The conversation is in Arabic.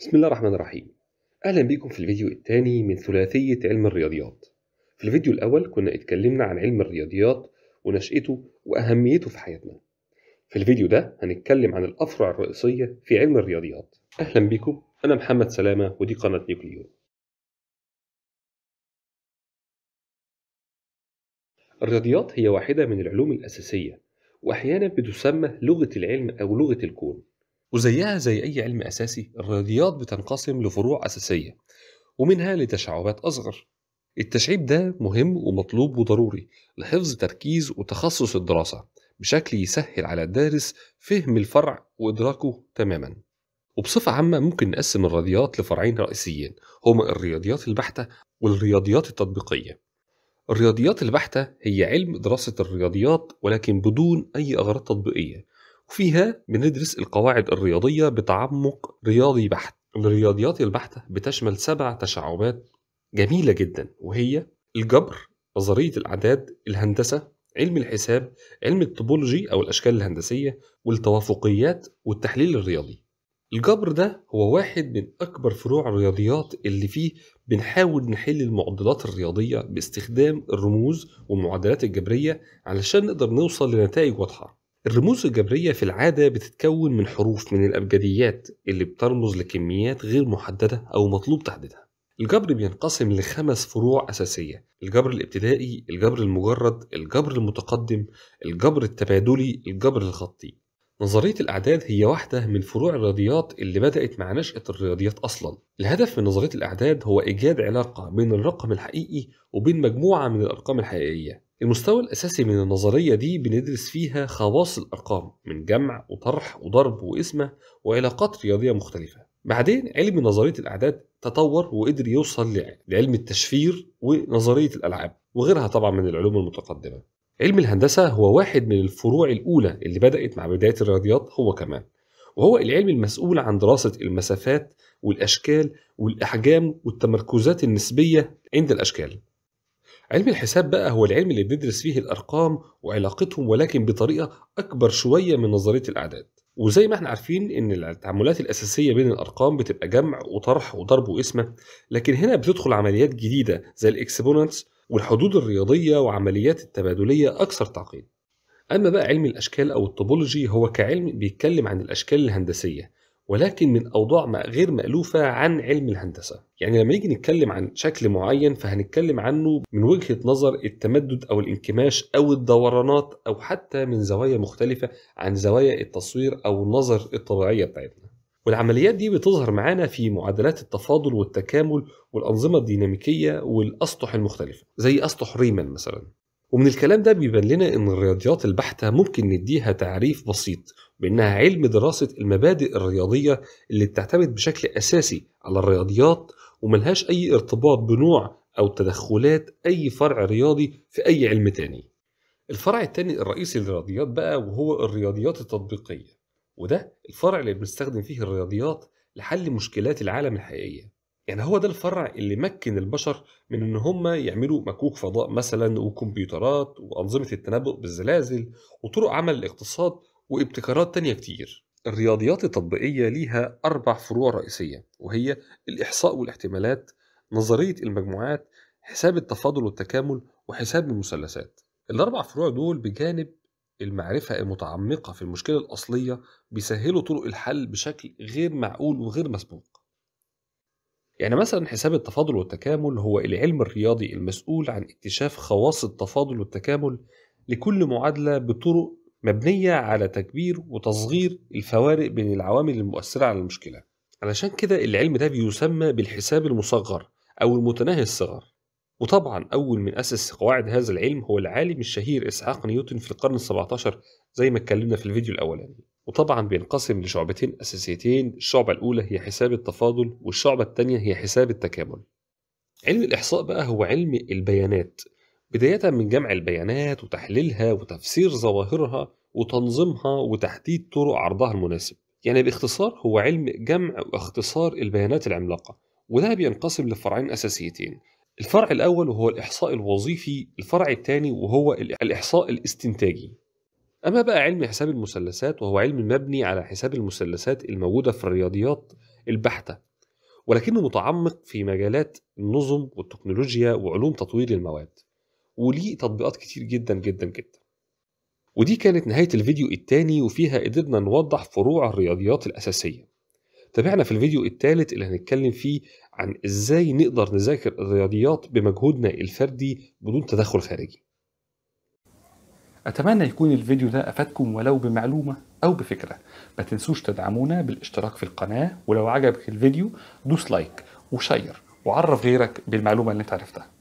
بسم الله الرحمن الرحيم أهلا بكم في الفيديو الثاني من ثلاثية علم الرياضيات في الفيديو الأول كنا اتكلمنا عن علم الرياضيات ونشأته وأهميته في حياتنا في الفيديو ده هنتكلم عن الأفرع الرئيسية في علم الرياضيات أهلا بكم أنا محمد سلامة ودي قناة نيوكليون الرياضيات هي واحدة من العلوم الأساسية وأحيانا بتسمى لغة العلم أو لغة الكون وزيها زي أي علم أساسي الرياضيات بتنقسم لفروع أساسية ومنها لتشعبات أصغر التشعيب ده مهم ومطلوب وضروري لحفظ تركيز وتخصص الدراسة بشكل يسهل على الدارس فهم الفرع وإدراكه تماما وبصفة عامة ممكن نقسم الرياضيات لفرعين رئيسيين هما الرياضيات البحتة والرياضيات التطبيقية الرياضيات البحتة هي علم دراسة الرياضيات ولكن بدون أي أغراض تطبيقية وفيها بندرس القواعد الرياضية بتعمق رياضي بحت الرياضيات البحتة بتشمل سبع تشعبات جميلة جدا وهي الجبر نظرية الأعداد الهندسة علم الحساب علم التوبولوجي أو الأشكال الهندسية والتوافقيات والتحليل الرياضي الجبر ده هو واحد من أكبر فروع الرياضيات اللي فيه بنحاول نحل المعضلات الرياضية باستخدام الرموز والمعادلات الجبرية علشان نقدر نوصل لنتائج واضحة الرموز الجبرية في العادة بتتكون من حروف من الأبجديات اللي بترمز لكميات غير محددة أو مطلوب تحديدها الجبر بينقسم لخمس فروع أساسية الجبر الابتدائي الجبر المجرد الجبر المتقدم الجبر التبادلي الجبر الخطي نظرية الأعداد هي واحدة من فروع الرياضيات اللي بدأت مع نشأة الرياضيات أصلا الهدف من نظرية الأعداد هو إيجاد علاقة بين الرقم الحقيقي وبين مجموعة من الأرقام الحقيقية المستوى الأساسي من النظرية دي بندرس فيها خواص الأرقام من جمع وطرح وضرب وقسمة وعلاقات رياضية مختلفة بعدين علم نظرية الأعداد تطور وقدر يوصل لعلم التشفير ونظرية الألعاب وغيرها طبعا من العلوم المتقدمة علم الهندسة هو واحد من الفروع الأولى اللي بدأت مع بداية الرياضيات هو كمان وهو العلم المسؤول عن دراسة المسافات والأشكال والأحجام والتمركزات النسبية عند الأشكال علم الحساب بقى هو العلم اللي بندرس فيه الأرقام وعلاقتهم ولكن بطريقة أكبر شوية من نظرية الأعداد وزي ما احنا عارفين ان التعاملات الاساسيه بين الارقام بتبقى جمع وطرح وضرب وقسمه لكن هنا بتدخل عمليات جديده زي الاكسبوننتس والحدود الرياضيه وعمليات التبادليه اكثر تعقيد اما بقى علم الاشكال او الطوبولوجي هو كعلم بيتكلم عن الاشكال الهندسيه ولكن من أوضاع غير مألوفة عن علم الهندسة يعني لما نيجي نتكلم عن شكل معين فهنتكلم عنه من وجهة نظر التمدد أو الانكماش أو الدورانات أو حتى من زوايا مختلفة عن زوايا التصوير أو النظر الطبيعية بتاعتنا والعمليات دي بتظهر معانا في معادلات التفاضل والتكامل والأنظمة الديناميكية والأسطح المختلفة زي أسطح ريمان مثلا ومن الكلام ده بيبان لنا ان الرياضيات البحتة ممكن نديها تعريف بسيط بأنها علم دراسة المبادئ الرياضية اللي بتعتمد بشكل أساسي على الرياضيات وملهاش أي ارتباط بنوع أو تدخلات أي فرع رياضي في أي علم تاني الفرع التاني الرئيسي للرياضيات بقى وهو الرياضيات التطبيقية وده الفرع اللي بنستخدم فيه الرياضيات لحل مشكلات العالم الحقيقية يعني هو ده الفرع اللي مكن البشر من ان هم يعملوا مكوك فضاء مثلا وكمبيوترات وانظمه التنبؤ بالزلازل وطرق عمل الاقتصاد وابتكارات تانية كتير الرياضيات التطبيقية ليها أربع فروع رئيسية وهي الإحصاء والاحتمالات نظرية المجموعات حساب التفاضل والتكامل وحساب المثلثات الأربع فروع دول بجانب المعرفة المتعمقة في المشكلة الأصلية بيسهلوا طرق الحل بشكل غير معقول وغير مسبوق يعني مثلا حساب التفاضل والتكامل هو العلم الرياضي المسؤول عن اكتشاف خواص التفاضل والتكامل لكل معادلة بطرق مبنية على تكبير وتصغير الفوارق بين العوامل المؤثرة على المشكلة علشان كده العلم ده بيسمى بالحساب المصغر أو المتناهي الصغر وطبعا أول من أسس قواعد هذا العلم هو العالم الشهير إسحاق نيوتن في القرن ال17 زي ما اتكلمنا في الفيديو الأولاني وطبعا بينقسم لشعبتين أساسيتين الشعبة الأولى هي حساب التفاضل والشعبة الثانية هي حساب التكامل علم الإحصاء بقى هو علم البيانات بداية من جمع البيانات وتحليلها وتفسير ظواهرها وتنظيمها وتحديد طرق عرضها المناسب يعني باختصار هو علم جمع واختصار البيانات العملاقة وده بينقسم لفرعين أساسيتين الفرع الأول وهو الإحصاء الوظيفي الفرع الثاني وهو الإحصاء الاستنتاجي أما بقى علم حساب المثلثات وهو علم مبني على حساب المثلثات الموجودة في الرياضيات البحتة ولكنه متعمق في مجالات النظم والتكنولوجيا وعلوم تطوير المواد وليه تطبيقات كتير جدا جدا جدا ودي كانت نهاية الفيديو الثاني وفيها قدرنا نوضح فروع الرياضيات الأساسية تابعنا في الفيديو الثالث اللي هنتكلم فيه عن إزاي نقدر نذاكر الرياضيات بمجهودنا الفردي بدون تدخل خارجي أتمنى يكون الفيديو ده أفادكم ولو بمعلومة أو بفكرة ما تنسوش تدعمونا بالاشتراك في القناة ولو عجبك الفيديو دوس لايك وشير وعرف غيرك بالمعلومة اللي انت عرفتها